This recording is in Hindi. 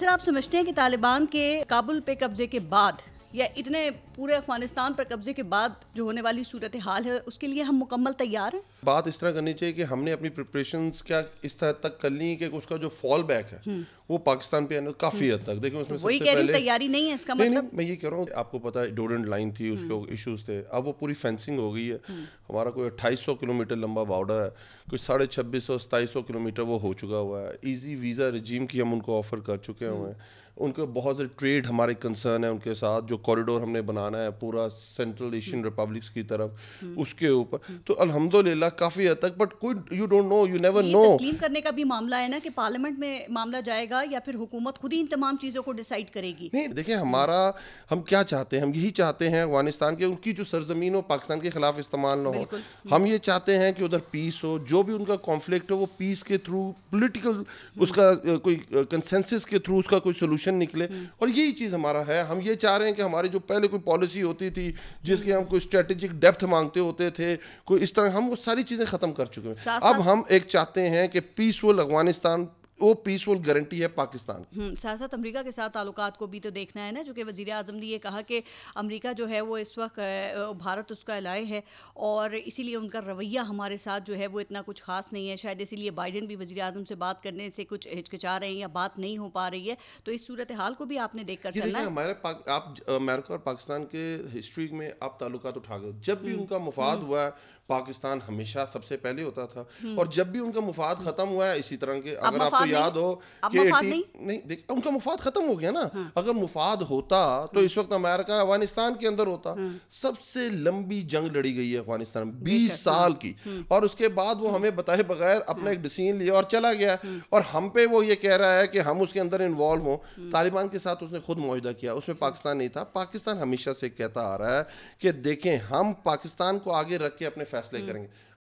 सर आप समझते हैं कि तालिबान के काबुल पे कब्जे के बाद या इतने पूरे अफगानिस्तान पर कब्जे के बाद जो होने वाली सूरत हाल है उसके लिए हम मुकम्मल तैयार हैं बात इस तरह करनी चाहिए कि हमने अपनी प्रिपरेशन क्या इस तरह तक कर ली कि उसका जो फॉल बैक है हम्म। वो पाकिस्तान पे काफ़ी हम्म। हद तक देखिए उसमें तो तैयारी नहीं है इसका मतलब नहीं, मैं ये कह रहा हूँ आपको पता है डोडेंट लाइन थी उसके इश्यूज हम्म। थे अब वो पूरी फेंसिंग हो गई है हमारा कोई अट्ठाईस किलोमीटर लंबा बॉर्डर है कुछ साढ़े छब्बीस सौ किलोमीटर वो हो चुका हुआ है ईजी वीज़ा रजीम की हम उनको ऑफर कर चुके हुए हैं उनके बहुत सारे ट्रेड हमारे कंसर्न है उनके साथ जो कॉरिडोर हमने बनाना है पूरा सेंट्रल एशियन रिपब्लिक्स की तरफ हम्म। उसके ऊपर हम्म। तो अलहमदुल्ला काफ़ी हद तक बट कोई you don't know you never know तस्लीम करने का भी मामला है ना कि पार्लियामेंट में मामला जाएगा या फिर हुकूमत खुद ही इन तमाम चीज़ों को डिसाइड करेगी नहीं देखें हमारा हम क्या चाहते हैं हम यही चाहते हैं अफगानिस्तान के उनकी जो सरजमीन हो पाकिस्तान के खिलाफ इस्तेमाल ना हो हम्म। हम ये चाहते हैं कि उधर पीस हो जो भी उनका कॉन्फ्लिक्ट हो वो पीस के थ्रू पोलिटिकल उसका कोई कंसेंसिस के थ्रू उसका कोई सोल्यूशन एक्शन निकले और यही चीज़ हमारा है हम ये चाह रहे हैं कि हमारी जो पहले कोई पॉलिसी होती थी जिसकी हम कोई स्ट्रेटेजिक डेप्थ मांगते होते थे कोई इस तरह हम वो सारी चीज़ें ख़त्म कर चुके हैं अब हम एक चाहते हैं कि पीसफुल अफगानिस्तान वो पीसफुल गारंटी है पाकिस्तान की हम्म, साथ साथ अमरीका के साथ ताल्लुक को भी तो देखना है ना जो कि वजी अजम ने ये कहा कि अमरीका जो है वो इस वक्त भारत उसका अलाय है और इसीलिए उनका रवैया हमारे साथ जो है वो इतना कुछ खास नहीं है शायद इसीलिए बाइडन भी वजी अजम से बात करने से कुछ हिचकिचा रहे हैं या बात नहीं हो पा रही है तो इस सूरत हाल को भी आपने देख कर चलना हमारे आप अमेरिका और पाकिस्तान के हिस्ट्री में आप ताल्लुक उठा गए जब भी हम्म, उनका मुफाद हम्म। हुआ है हाँ। पाकिस्तान हमेशा सबसे पहले होता था और जब भी उनका मुफाद खत्म हुआ है इसी तरह के अगर आपको याद हो कि नहीं देख उनका मुफाद खत्म हो गया ना हाँ। अगर मुफाद होता तो इस वक्त अमेरिका अफगानिस्तान के अंदर होता हाँ। सबसे लंबी जंग लड़ी गई है अफगानिस्तान में बीस हाँ। साल की और उसके बाद वो हमें बताए बगैर अपना एक डिसीजन लिया और चला गया और हम पे वो ये कह रहा है कि हम उसके अंदर इन्वॉल्व हों तालिबान के साथ उसने खुद मुहिदा किया उसमें पाकिस्तान नहीं था पाकिस्तान हमेशा से कहता आ रहा है कि देखें हम पाकिस्तान को आगे रख के अपने फैसले करेंगे